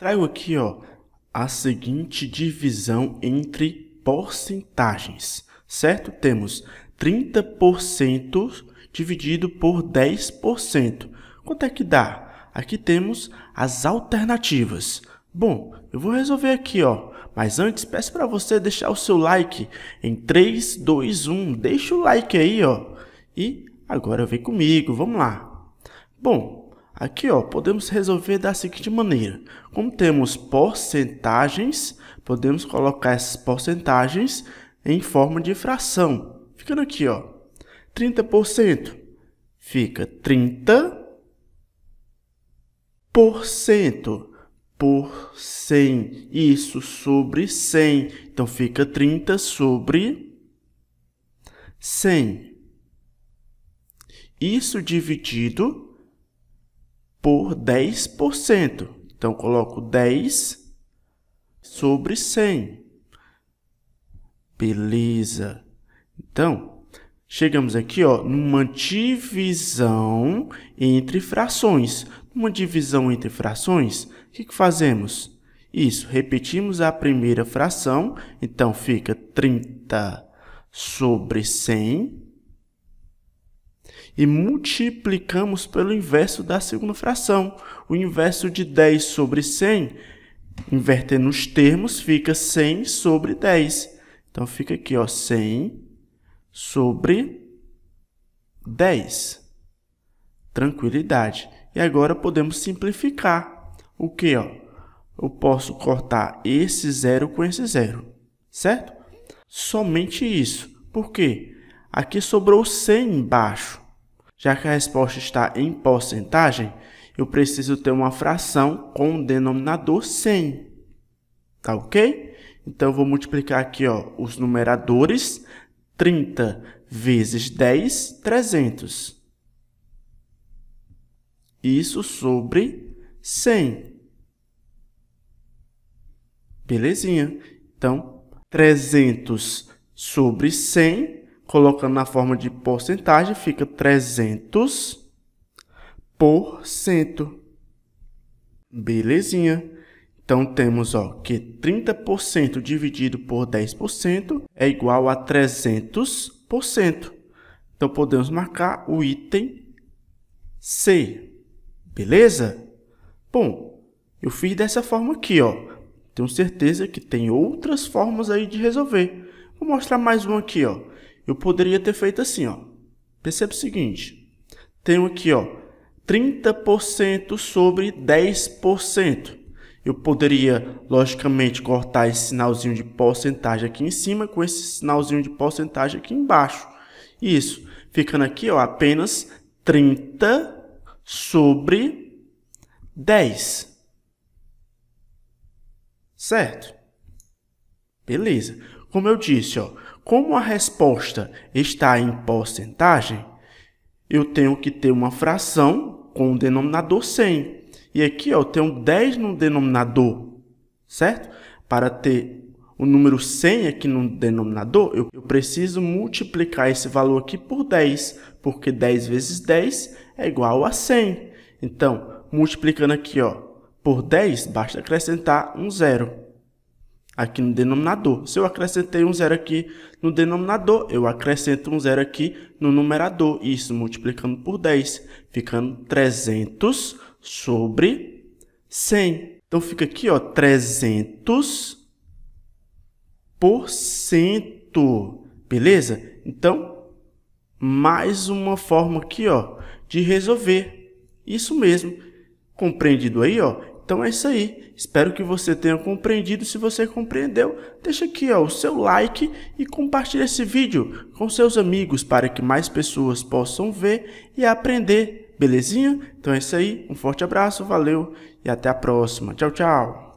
Trago aqui ó, a seguinte divisão entre porcentagens, certo? Temos 30% dividido por 10%. Quanto é que dá? Aqui temos as alternativas. Bom, eu vou resolver aqui, ó. Mas antes, peço para você deixar o seu like em 3, 2, 1. Deixa o like aí, ó. E agora vem comigo, vamos lá. Bom, Aqui ó, podemos resolver da seguinte maneira. Como temos porcentagens, podemos colocar essas porcentagens em forma de fração. Ficando aqui ó, 30% fica 30 por 100, isso sobre 100. Então fica 30 sobre 100. Isso dividido por 10%. Então, coloco 10 sobre 100. Beleza. Então, chegamos aqui ó, numa divisão entre frações. Uma divisão entre frações, o que, que fazemos? Isso, repetimos a primeira fração, então fica 30 sobre 100 e multiplicamos pelo inverso da segunda fração. O inverso de 10 sobre 100, invertendo os termos, fica 100 sobre 10. Então, fica aqui, ó, 100 sobre 10. Tranquilidade. E agora podemos simplificar. O que? Ó? Eu posso cortar esse zero com esse zero, certo? Somente isso. Por quê? Aqui sobrou 100 embaixo. Já que a resposta está em porcentagem, eu preciso ter uma fração com um denominador 100. Tá ok? Então, eu vou multiplicar aqui ó, os numeradores. 30 vezes 10, 300. Isso sobre 100. Belezinha. Então, 300 sobre 100 colocando na forma de porcentagem, fica 300 por cento. Belezinha. Então, temos ó, que 30% dividido por 10% é igual a 300%. Então, podemos marcar o item C. Beleza? Bom, eu fiz dessa forma aqui. Ó. Tenho certeza que tem outras formas aí de resolver. Vou mostrar mais uma aqui. Ó. Eu poderia ter feito assim, ó. Perceba o seguinte. Tenho aqui, ó, 30% sobre 10%. Eu poderia, logicamente, cortar esse sinalzinho de porcentagem aqui em cima com esse sinalzinho de porcentagem aqui embaixo. Isso, ficando aqui ó, apenas 30 sobre 10. Certo? Beleza. Como eu disse, ó, como a resposta está em porcentagem, eu tenho que ter uma fração com o denominador 100. E aqui ó, eu tenho 10 no denominador, certo? Para ter o número 100 aqui no denominador, eu, eu preciso multiplicar esse valor aqui por 10, porque 10 vezes 10 é igual a 100. Então, multiplicando aqui ó, por 10, basta acrescentar um zero aqui no denominador. Se eu acrescentei um zero aqui no denominador, eu acrescento um zero aqui no numerador. Isso multiplicando por 10, ficando 300 sobre 100. Então fica aqui, ó, 300 por cento, beleza? Então, mais uma forma aqui, ó, de resolver. Isso mesmo. Compreendido aí, ó? Então é isso aí. Espero que você tenha compreendido. Se você compreendeu, deixa aqui ó, o seu like e compartilhe esse vídeo com seus amigos para que mais pessoas possam ver e aprender, belezinha? Então é isso aí. Um forte abraço, valeu e até a próxima. Tchau, tchau.